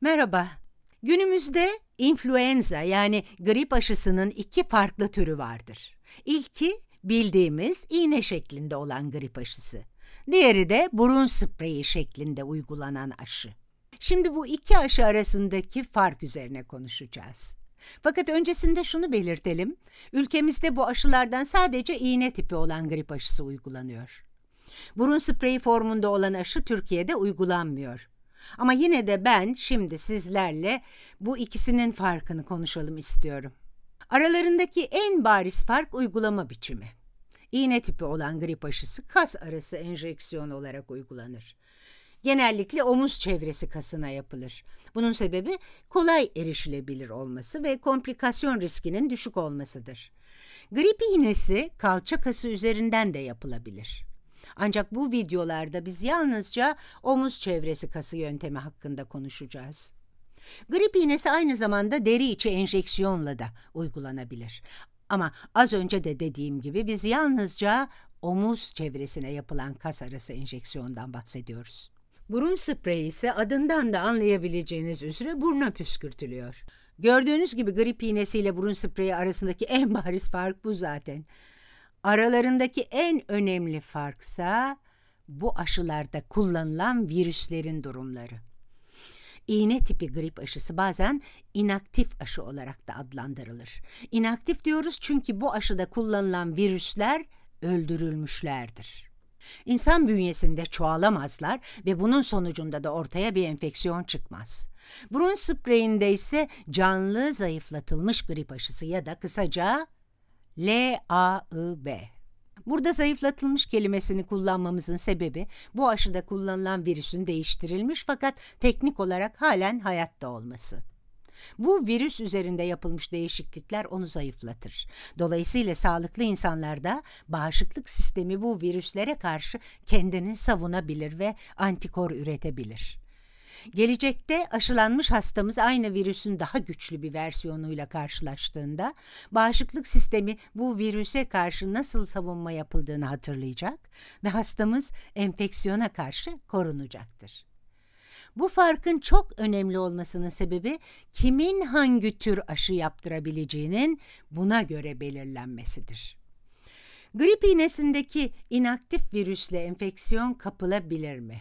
Merhaba. Günümüzde influenza yani grip aşısının iki farklı türü vardır. İlki bildiğimiz iğne şeklinde olan grip aşısı. Diğeri de burun spreyi şeklinde uygulanan aşı. Şimdi bu iki aşı arasındaki fark üzerine konuşacağız. Fakat öncesinde şunu belirtelim. Ülkemizde bu aşılardan sadece iğne tipi olan grip aşısı uygulanıyor. Burun spreyi formunda olan aşı Türkiye'de uygulanmıyor. Ama yine de ben şimdi sizlerle bu ikisinin farkını konuşalım istiyorum. Aralarındaki en bariz fark uygulama biçimi. İğne tipi olan grip aşısı kas arası enjeksiyon olarak uygulanır. Genellikle omuz çevresi kasına yapılır. Bunun sebebi kolay erişilebilir olması ve komplikasyon riskinin düşük olmasıdır. Grip iğnesi kalça kası üzerinden de yapılabilir. Ancak bu videolarda biz yalnızca omuz çevresi kası yöntemi hakkında konuşacağız. Grip iğnesi aynı zamanda deri içi enjeksiyonla da uygulanabilir. Ama az önce de dediğim gibi biz yalnızca omuz çevresine yapılan kas arası enjeksiyondan bahsediyoruz. Burun spreyi ise adından da anlayabileceğiniz üzere burna püskürtülüyor. Gördüğünüz gibi grip iğnesiyle burun spreyi arasındaki en bariz fark bu zaten. Aralarındaki en önemli farksa bu aşılarda kullanılan virüslerin durumları. İğne tipi grip aşısı bazen inaktif aşı olarak da adlandırılır. İnaktif diyoruz çünkü bu aşıda kullanılan virüsler öldürülmüşlerdir. İnsan bünyesinde çoğalamazlar ve bunun sonucunda da ortaya bir enfeksiyon çıkmaz. Burun spreyinde ise canlı zayıflatılmış grip aşısı ya da kısaca L-A-I-B. Burada zayıflatılmış kelimesini kullanmamızın sebebi bu aşıda kullanılan virüsün değiştirilmiş fakat teknik olarak halen hayatta olması. Bu virüs üzerinde yapılmış değişiklikler onu zayıflatır. Dolayısıyla sağlıklı insanlarda bağışıklık sistemi bu virüslere karşı kendini savunabilir ve antikor üretebilir. Gelecekte aşılanmış hastamız aynı virüsün daha güçlü bir versiyonuyla karşılaştığında bağışıklık sistemi bu virüse karşı nasıl savunma yapıldığını hatırlayacak ve hastamız enfeksiyona karşı korunacaktır. Bu farkın çok önemli olmasının sebebi kimin hangi tür aşı yaptırabileceğinin buna göre belirlenmesidir. Grip iğnesindeki inaktif virüsle enfeksiyon kapılabilir mi?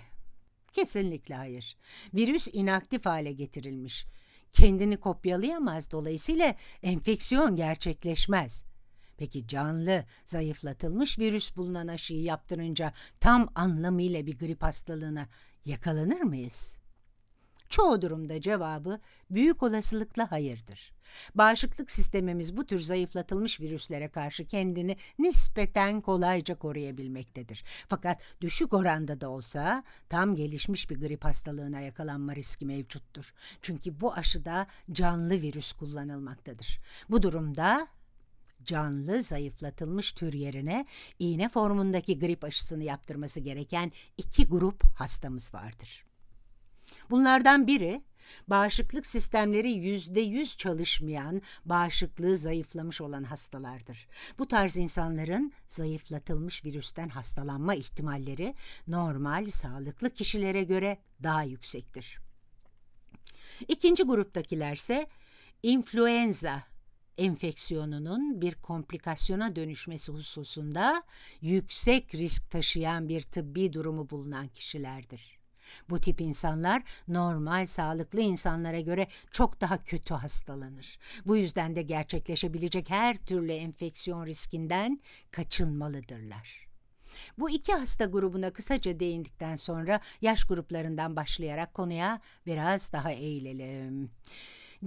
Kesinlikle hayır. Virüs inaktif hale getirilmiş. Kendini kopyalayamaz dolayısıyla enfeksiyon gerçekleşmez. Peki canlı, zayıflatılmış virüs bulunan aşıyı yaptırınca tam anlamıyla bir grip hastalığına yakalanır mıyız?'' çoğu durumda cevabı büyük olasılıkla hayırdır. Bağışıklık sistemimiz bu tür zayıflatılmış virüslere karşı kendini nispeten kolayca koruyabilmektedir. Fakat düşük oranda da olsa tam gelişmiş bir grip hastalığına yakalanma riski mevcuttur. Çünkü bu aşıda canlı virüs kullanılmaktadır. Bu durumda canlı zayıflatılmış tür yerine iğne formundaki grip aşısını yaptırması gereken iki grup hastamız vardır. Bunlardan biri bağışıklık sistemleri yüzde yüz çalışmayan, bağışıklığı zayıflamış olan hastalardır. Bu tarz insanların zayıflatılmış virüsten hastalanma ihtimalleri normal, sağlıklı kişilere göre daha yüksektir. İkinci gruptakiler ise influenza enfeksiyonunun bir komplikasyona dönüşmesi hususunda yüksek risk taşıyan bir tıbbi durumu bulunan kişilerdir. Bu tip insanlar normal sağlıklı insanlara göre çok daha kötü hastalanır. Bu yüzden de gerçekleşebilecek her türlü enfeksiyon riskinden kaçınmalıdırlar. Bu iki hasta grubuna kısaca değindikten sonra yaş gruplarından başlayarak konuya biraz daha eğilelim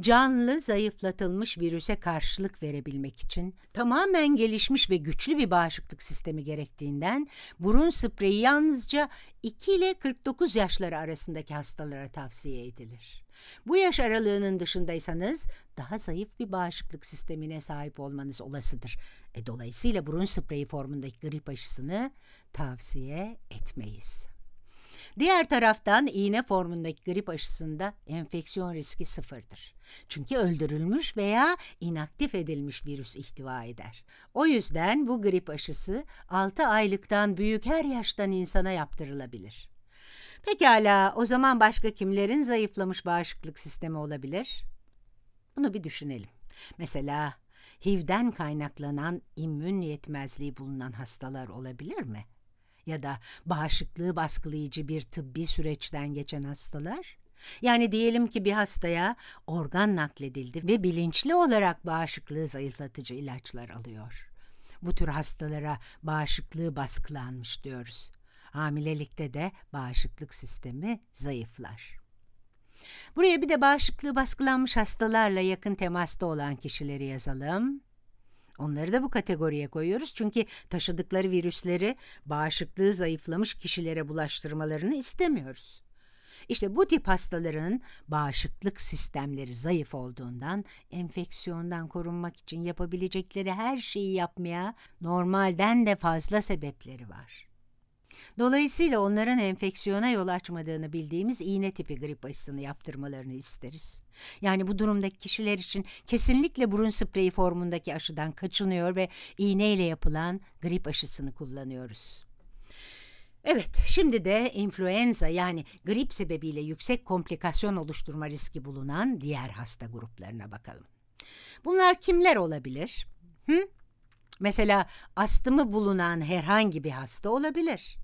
canlı zayıflatılmış virüse karşılık verebilmek için tamamen gelişmiş ve güçlü bir bağışıklık sistemi gerektiğinden burun spreyi yalnızca 2 ile 49 yaşları arasındaki hastalara tavsiye edilir. Bu yaş aralığının dışındaysanız daha zayıf bir bağışıklık sistemine sahip olmanız olasıdır. E, dolayısıyla burun spreyi formundaki grip aşısını tavsiye etmeyiz. Diğer taraftan iğne formundaki grip aşısında enfeksiyon riski sıfırdır. Çünkü öldürülmüş veya inaktif edilmiş virüs ihtiva eder. O yüzden bu grip aşısı 6 aylıktan büyük her yaştan insana yaptırılabilir. Pekala o zaman başka kimlerin zayıflamış bağışıklık sistemi olabilir? Bunu bir düşünelim. Mesela HIV'den kaynaklanan immün yetmezliği bulunan hastalar olabilir mi? ya da bağışıklığı baskılayıcı bir tıbbi süreçten geçen hastalar? Yani diyelim ki bir hastaya organ nakledildi ve bilinçli olarak bağışıklığı zayıflatıcı ilaçlar alıyor. Bu tür hastalara bağışıklığı baskılanmış diyoruz. Hamilelikte de bağışıklık sistemi zayıflar. Buraya bir de bağışıklığı baskılanmış hastalarla yakın temasta olan kişileri yazalım. Onları da bu kategoriye koyuyoruz çünkü taşıdıkları virüsleri bağışıklığı zayıflamış kişilere bulaştırmalarını istemiyoruz. İşte bu tip hastaların bağışıklık sistemleri zayıf olduğundan enfeksiyondan korunmak için yapabilecekleri her şeyi yapmaya normalden de fazla sebepleri var. Dolayısıyla onların enfeksiyona yol açmadığını bildiğimiz iğne tipi grip aşısını yaptırmalarını isteriz. Yani bu durumdaki kişiler için kesinlikle burun spreyi formundaki aşıdan kaçınıyor ve iğne ile yapılan grip aşısını kullanıyoruz. Evet, şimdi de influenza yani grip sebebiyle yüksek komplikasyon oluşturma riski bulunan diğer hasta gruplarına bakalım. Bunlar kimler olabilir? Hı? Mesela astımı bulunan herhangi bir hasta olabilir.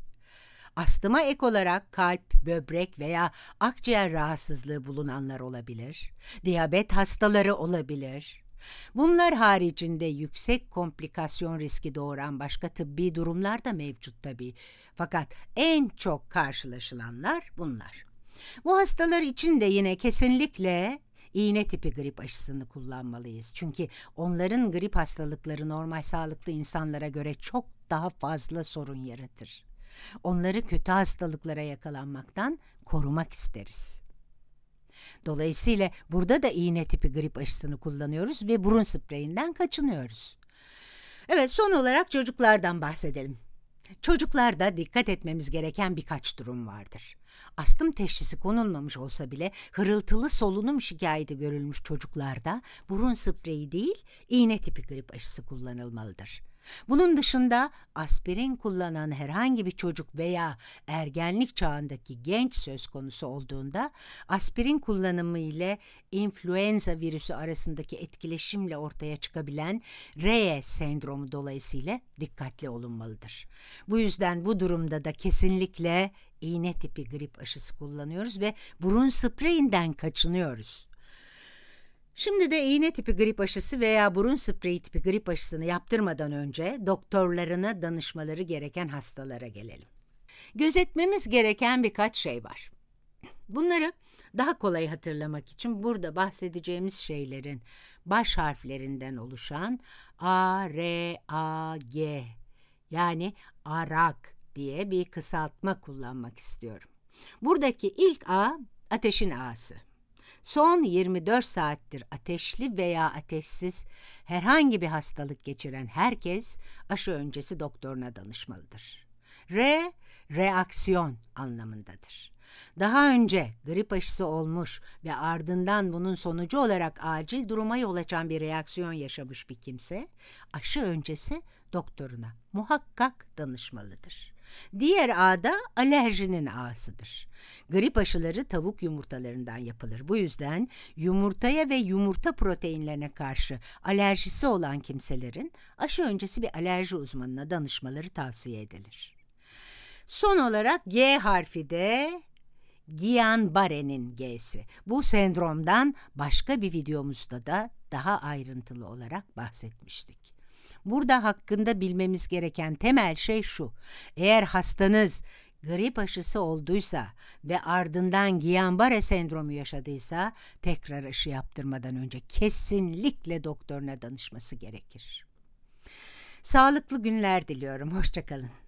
Astıma ek olarak kalp, böbrek veya akciğer rahatsızlığı bulunanlar olabilir. Diyabet hastaları olabilir. Bunlar haricinde yüksek komplikasyon riski doğuran başka tıbbi durumlar da mevcut tabii. Fakat en çok karşılaşılanlar bunlar. Bu hastalar için de yine kesinlikle iğne tipi grip aşısını kullanmalıyız. Çünkü onların grip hastalıkları normal sağlıklı insanlara göre çok daha fazla sorun yaratır onları kötü hastalıklara yakalanmaktan korumak isteriz. Dolayısıyla burada da iğne tipi grip aşısını kullanıyoruz ve burun spreyinden kaçınıyoruz. Evet son olarak çocuklardan bahsedelim. Çocuklarda dikkat etmemiz gereken birkaç durum vardır. Astım teşhisi konulmamış olsa bile hırıltılı solunum şikayeti görülmüş çocuklarda burun spreyi değil iğne tipi grip aşısı kullanılmalıdır. Bunun dışında aspirin kullanan herhangi bir çocuk veya ergenlik çağındaki genç söz konusu olduğunda aspirin kullanımı ile influenza virüsü arasındaki etkileşimle ortaya çıkabilen Reye sendromu dolayısıyla dikkatli olunmalıdır. Bu yüzden bu durumda da kesinlikle iğne tipi grip aşısı kullanıyoruz ve burun spreyinden kaçınıyoruz. Şimdi de iğne tipi grip aşısı veya burun spreyi tipi grip aşısını yaptırmadan önce doktorlarına danışmaları gereken hastalara gelelim. Gözetmemiz gereken birkaç şey var. Bunları daha kolay hatırlamak için burada bahsedeceğimiz şeylerin baş harflerinden oluşan A, R, A, G yani ARAK diye bir kısaltma kullanmak istiyorum. Buradaki ilk A ateşin A'sı son 24 saattir ateşli veya ateşsiz herhangi bir hastalık geçiren herkes aşı öncesi doktoruna danışmalıdır. R, reaksiyon anlamındadır. Daha önce grip aşısı olmuş ve ardından bunun sonucu olarak acil duruma yol açan bir reaksiyon yaşamış bir kimse, aşı öncesi doktoruna muhakkak danışmalıdır. Diğer da alerjinin ağasıdır. Grip aşıları tavuk yumurtalarından yapılır. Bu yüzden yumurtaya ve yumurta proteinlerine karşı alerjisi olan kimselerin aşı öncesi bir alerji uzmanına danışmaları tavsiye edilir. Son olarak G harfi de Guillain-Barré'nin G'si. Bu sendromdan başka bir videomuzda da daha ayrıntılı olarak bahsetmiştik. Burada hakkında bilmemiz gereken temel şey şu. Eğer hastanız grip aşısı olduysa ve ardından Guillain-Barré sendromu yaşadıysa tekrar aşı yaptırmadan önce kesinlikle doktoruna danışması gerekir. Sağlıklı günler diliyorum. Hoşçakalın.